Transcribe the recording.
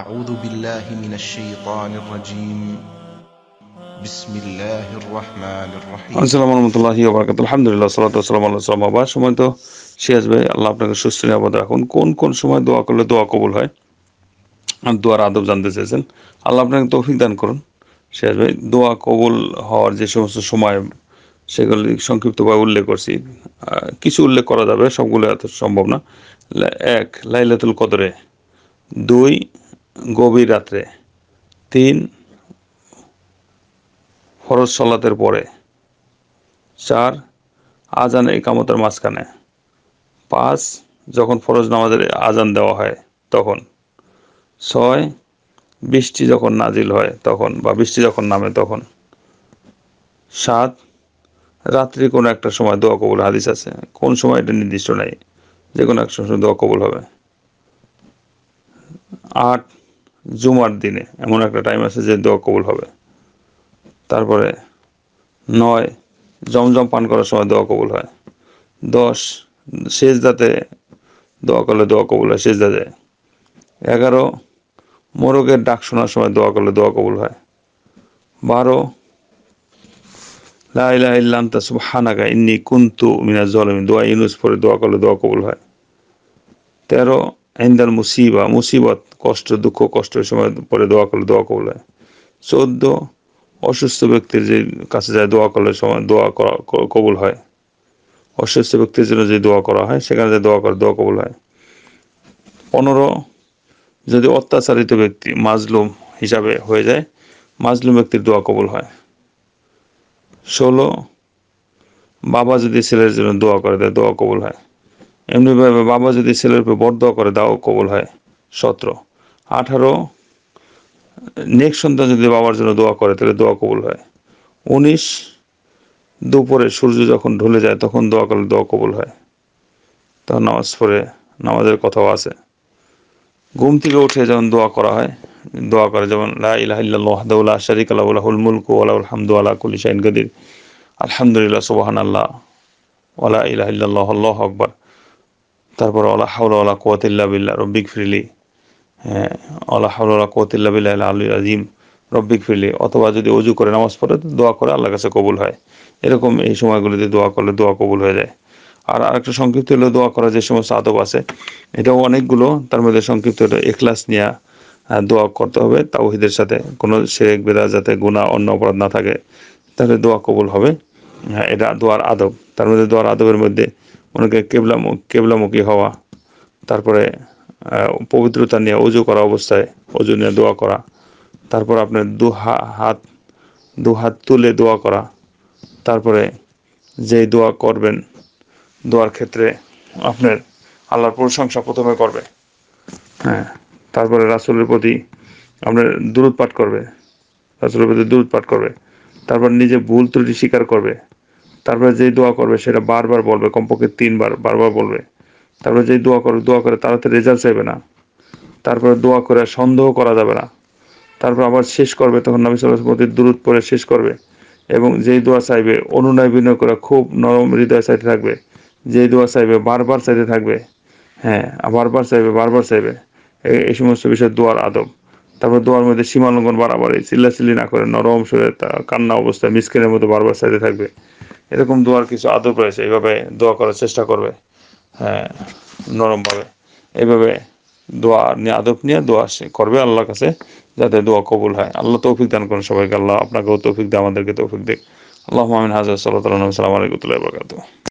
أعوذ بالله من الشيطان الرجيم بسم الله الرحمن الرحيم السلام ورحمة الله وبركاته الحمد لله والصلاة والسلام على رسول الله বাবা সময় তো শেষ ভাই আল্লাহ আপনাকে সুস্থ নিরাপদ রাখুন কোন কোন সময় দোয়া করলে দোয়া কবুল হয় আর দোয়ার আদব জানতে চেয়েছেন আল্লাহ আপনাকে তৌফিক দান করুন শেষ ভাই দোয়া কবুল হওয়ার যে সমস্ত সময় সেগুলি সংক্ষিপ্তভাবে উল্লেখ করছি কিছু উল্লেখ করা যাবে সবগুলো এত সম্ভব না এক লাইলাতুল কদরে দুই গভীর রাত্রে তিন ফরজ সলাতের পরে চার আজান একামতের মাঝখানে পাঁচ যখন ফরজ নামাজের আজান দেওয়া হয় তখন ছয় বৃষ্টি যখন নাজিল হয় তখন বা বৃষ্টি যখন নামে তখন সাত রাত্রি কোনো একটা সময় দোয়া কবুল হাদিস আছে কোন সময় এটা নির্দিষ্ট নাই যে কোনো এক সময় দোয়া কবুল হবে আট জুমার দিনে এমন একটা টাইম আছে যে দোয়া কবুল হবে তারপরে নয় জমজম পান করার সময় দোয়া কবুল হয় দশ শেষ দাতে দোয়া করলে দোয়া কবুল হয় শেষ দাতে এগারো মোরগের ডাক শোনার সময় দোয়া করলে দোয়া কবুল হয় বারো লাইলা ইল্লাম তা ইন্নি কুন্তু মিনা জলমি দোয়া ইউনুস পরে দোয়া করলে দোয়া কবুল হয় তেরো আইন্দাল মুসিবা মুসিবত কষ্ট দুঃখ কষ্টের সময় পরে দোয়া করলে দোয়া করলে চোদ্দ অসুস্থ ব্যক্তির যে কাছে যায় দোয়া করলে সময় দোয়া করা কবুল হয় অসুস্থ ব্যক্তির জন্য যে দোয়া করা হয় সেখানে যে দোয়া করে দোয়া কবুল হয় পনেরো যদি অত্যাচারিত ব্যক্তি মাজলুম হিসাবে হয়ে যায় মাজলুম ব্যক্তির দোয়া কবুল হয় ষোলো বাবা যদি ছেলের জন্য দোয়া করে দেয় দোয়া কবুল হয় এমনিভাবে বাবা যদি ছেলের উপর দোয়া করে দাও কবুল হয় সতেরো আঠারো নেক্সট সন্তান যদি বাবার জন্য দোয়া করে তাহলে দোয়া কবুল হয় উনিশ দুপুরে সূর্য যখন ঢলে যায় তখন দোয়া করলে দোয়া কবুল হয় তখন নামাজ পড়ে নামাজের কথাও আছে ঘুম থেকে উঠে যখন দোয়া করা হয় দোয়া করে যেমন লাহাদাউল্লাহ শারিক আলাউল মুলকু আলাউল হামদু আলা কুলি গদির আলহামদুলিল্লাহ সুবাহান আল্লাহ ওলা ইলাহিল্লাহ আল্লাহ আকবর তারপর আল্লাহ হাউলা অলা কোয়াতিল্লা বিল্লা রব্বিক ফ্রিলি হ্যাঁ অলা হাউলা অলা কোয়াতিল্লা বিল্লা আলী আজিম রব্বিক ফিরলি অথবা যদি অজু করে নামাজ পড়ে দোয়া করে আল্লাহর কাছে কবুল হয় এরকম এই সময়গুলিতে দোয়া করলে দোয়া কবুল হয়ে যায় আর আরেকটা সংক্ষিপ্ত হলো দোয়া করা যে সমস্ত আদব আছে এটাও অনেকগুলো তার মধ্যে সংক্ষিপ্ত হলো এখলাস নিয়ে দোয়া করতে হবে তাওহিদের সাথে কোনো শেরেক বেদা যাতে গুণা অন্য অপরাধ না থাকে তাহলে দোয়া কবুল হবে হ্যাঁ, এটা দোয়ার আদব তার মধ্যে দোয়ার আদবের মধ্যে অনেকে কেবলা কেবলামুখী হওয়া তারপরে পবিত্রতা নিয়ে অজু করা অবস্থায় অজু নিয়ে দোয়া করা তারপর আপনার দু হাত দু হাত তুলে দোয়া করা তারপরে যেই দোয়া করবেন দোয়ার ক্ষেত্রে আপনার আল্লাহর প্রশংসা প্রথমে করবে হ্যাঁ তারপরে রাসুলের প্রতি আপনার দূরত পাঠ করবে রাসুলের প্রতি দূরত পাঠ করবে তারপর নিজে ভুল ত্রুটি স্বীকার করবে তারপরে যেই দোয়া করবে সেটা বারবার বলবে কমপক্ষে তিনবার বারবার বলবে তারপরে যেই দোয়া করবে দোয়া করে তাড়াতাড়ি রেজাল্ট চাইবে না তারপরে দোয়া করে সন্দেহ করা যাবে না তারপর আবার শেষ করবে তখন নবী সাল্লাহমতির দূরত পরে শেষ করবে এবং যেই দোয়া চাইবে অনুনয় বিনয় করে খুব নরম হৃদয় চাইতে থাকবে যেই দোয়া চাইবে বারবার চাইতে থাকবে হ্যাঁ বারবার চাইবে বারবার চাইবে এই সমস্ত বিষয়ে দোয়ার আদব তারপর দোয়ার মধ্যে সীমালঙ্ঘন বাড়াবাড়ি চিল্লাচিল্লি না করে নরম সুরে কান্না অবস্থায় মিসকিনের মতো বারবার চাইতে থাকবে এরকম দোয়ার কিছু আদব রয়েছে এইভাবে দোয়া করার চেষ্টা করবে হ্যাঁ নরমভাবে এইভাবে দোয়া নিয়ে আদব নিয়ে দোয়া করবে আল্লাহর কাছে যাতে দোয়া কবুল হয় আল্লাহ তৌফিক দান করেন সবাইকে আল্লাহ আপনাকেও তৌফিক দে আমাদেরকে তৌফিক দিক আল্লাহ মামিন হাজার সাল্লাহ সালাম আলাইকুতুল্লাহ বরকাত